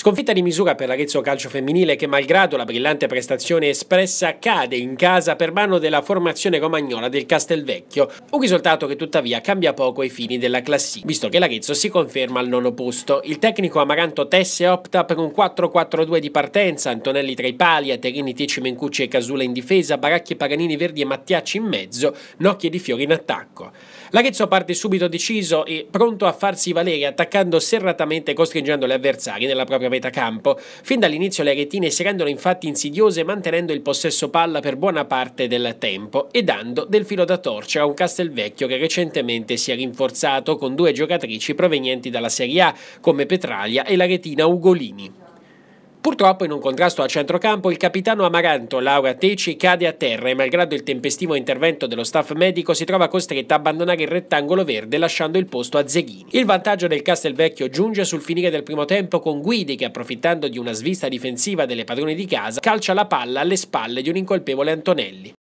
Sconfitta di misura per l'Arezzo Calcio Femminile che malgrado la brillante prestazione espressa cade in casa per mano della formazione romagnola del Castelvecchio, un risultato che tuttavia cambia poco ai fini della classifica, visto che l'Arezzo si conferma al nono posto. Il tecnico Amaranto Tesse opta per un 4-4-2 di partenza, Antonelli tra i pali, Aterini, Tieci, Mencucci e Casula in difesa, Baracchi, Paganini, Verdi e Mattiacci in mezzo, Nocchi e Di Fiori in attacco. L'Arezzo parte subito deciso e pronto a farsi valere attaccando serratamente e costringendo gli avversari nella propria metacampo. Fin dall'inizio le aretine si rendono infatti insidiose mantenendo il possesso palla per buona parte del tempo e dando del filo da torcia a un Castelvecchio che recentemente si è rinforzato con due giocatrici provenienti dalla Serie A come Petralia e l'aretina Ugolini. Purtroppo in un contrasto a centrocampo il capitano Amaranto Laura Teci cade a terra e malgrado il tempestivo intervento dello staff medico si trova costretta a abbandonare il rettangolo verde lasciando il posto a Zeghini. Il vantaggio del Castelvecchio giunge sul finire del primo tempo con Guidi che approfittando di una svista difensiva delle padrone di casa calcia la palla alle spalle di un incolpevole Antonelli.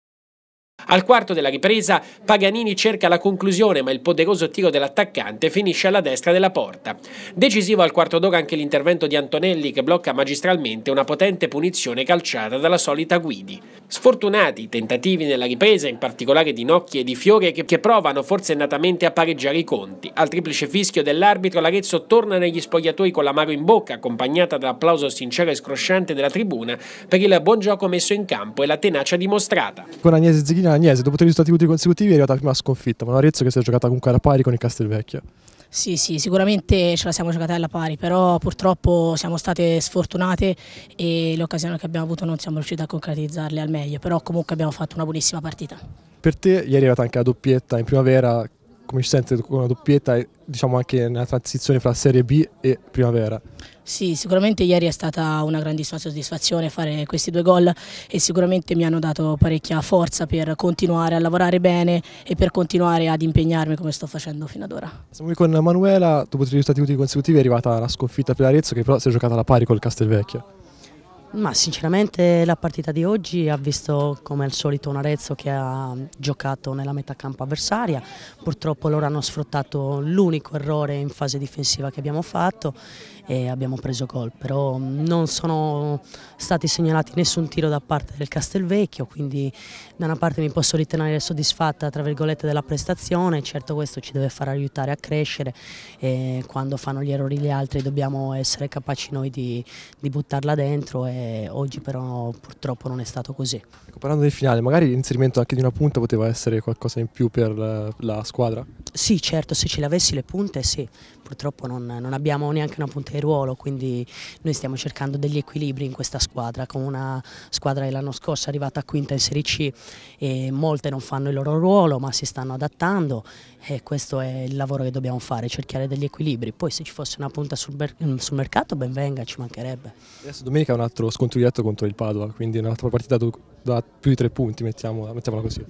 Al quarto della ripresa Paganini cerca la conclusione ma il poderoso tiro dell'attaccante finisce alla destra della porta. Decisivo al quarto d'ora anche l'intervento di Antonelli che blocca magistralmente una potente punizione calciata dalla solita Guidi. Sfortunati i tentativi nella ripresa, in particolare di Nocchi e di Fiore, che, che provano forsennatamente a pareggiare i conti. Al triplice fischio dell'arbitro l'Arezzo torna negli spogliatoi con l'amaro in bocca, accompagnata dall'applauso sincero e scrosciante della tribuna per il buon gioco messo in campo e la tenacia dimostrata. Con Agnese Zighina, Agnese, dopo tre risultati consecutivi è arrivata la prima sconfitta, ma l'Arezzo che si è giocata comunque alla pari con il Castelvecchio. Sì, sì, sicuramente ce la siamo giocata alla pari, però purtroppo siamo state sfortunate e le occasioni che abbiamo avuto non siamo riusciti a concretizzarle al meglio, però comunque abbiamo fatto una buonissima partita. Per te ieri è arrivata anche la doppietta in primavera, come ci sente con una doppietta e diciamo anche nella transizione fra Serie B e Primavera? Sì, sicuramente ieri è stata una grandissima soddisfazione fare questi due gol e sicuramente mi hanno dato parecchia forza per continuare a lavorare bene e per continuare ad impegnarmi come sto facendo fino ad ora. Siamo qui con Manuela, dopo tre risultati consecutivi è arrivata la sconfitta per Arezzo che però si è giocata alla pari col Castelvecchio. Ma sinceramente la partita di oggi ha visto come al solito un Arezzo che ha giocato nella metà campo avversaria, purtroppo loro hanno sfruttato l'unico errore in fase difensiva che abbiamo fatto e abbiamo preso gol, però non sono stati segnalati nessun tiro da parte del Castelvecchio, quindi da una parte mi posso ritenere soddisfatta della prestazione, certo questo ci deve far aiutare a crescere e quando fanno gli errori gli altri dobbiamo essere capaci noi di, di buttarla dentro eh, oggi però purtroppo non è stato così. Ecco, parlando del finale, magari l'inserimento anche di una punta poteva essere qualcosa in più per la, la squadra? Sì, certo, se ci l'avessi le punte sì, purtroppo non, non, abbiamo neanche una punta di ruolo, quindi noi stiamo cercando degli equilibri in questa squadra, con una squadra che l'anno scorso è arrivata a quinta in Serie C e molte non fanno il loro ruolo ma si stanno adattando e questo è il lavoro che dobbiamo fare, cercare degli equilibri, poi se ci fosse una punta sul, mm, sul mercato ben venga, ci mancherebbe. Adesso domenica un altro scontro diretto contro il Padova, quindi un'altra partita da più di tre punti, mettiamola, mettiamola così.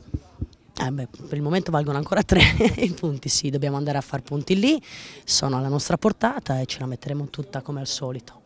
Eh beh, per il momento valgono ancora tre i punti, sì, dobbiamo andare a far punti lì, sono alla nostra portata e ce la metteremo tutta come al solito.